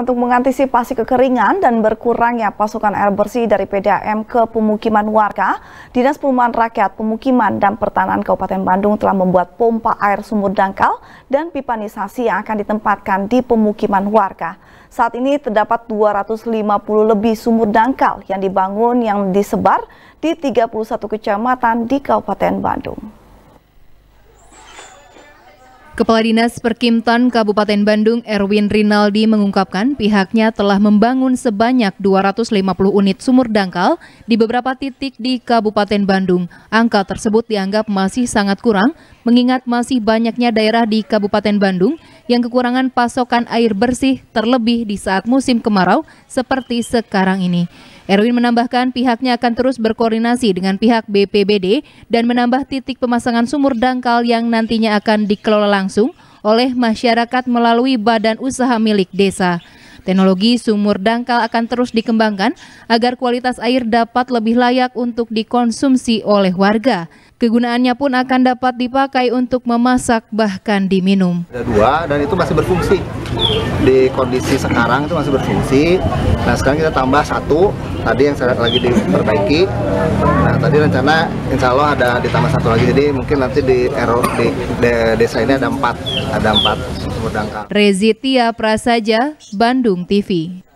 Untuk mengantisipasi kekeringan dan berkurangnya pasokan air bersih dari PDAM ke pemukiman warga, Dinas Perumahan Rakyat, Pemukiman, dan Pertanahan Kabupaten Bandung telah membuat pompa air sumur dangkal dan pipanisasi yang akan ditempatkan di pemukiman warga. Saat ini terdapat 250 lebih sumur dangkal yang dibangun yang disebar di 31 kecamatan di Kabupaten Bandung. Kepala Dinas Perkimtan Kabupaten Bandung Erwin Rinaldi mengungkapkan pihaknya telah membangun sebanyak 250 unit sumur dangkal di beberapa titik di Kabupaten Bandung. Angka tersebut dianggap masih sangat kurang mengingat masih banyaknya daerah di Kabupaten Bandung yang kekurangan pasokan air bersih terlebih di saat musim kemarau seperti sekarang ini. Erwin menambahkan pihaknya akan terus berkoordinasi dengan pihak BPBD dan menambah titik pemasangan sumur dangkal yang nantinya akan dikelola langsung oleh masyarakat melalui badan usaha milik desa. Teknologi sumur dangkal akan terus dikembangkan agar kualitas air dapat lebih layak untuk dikonsumsi oleh warga. Kegunaannya pun akan dapat dipakai untuk memasak bahkan diminum. Ada dua dan itu masih berfungsi. Di kondisi sekarang itu masih berfungsi. Nah sekarang kita tambah satu, tadi yang saya lagi diperbaiki. Nah tadi rencana insya Allah ada ditambah satu lagi. Jadi mungkin nanti di error di, di desa ini ada empat, ada empat sumur dangkal. Rezitia Prasaja, Bandung TV.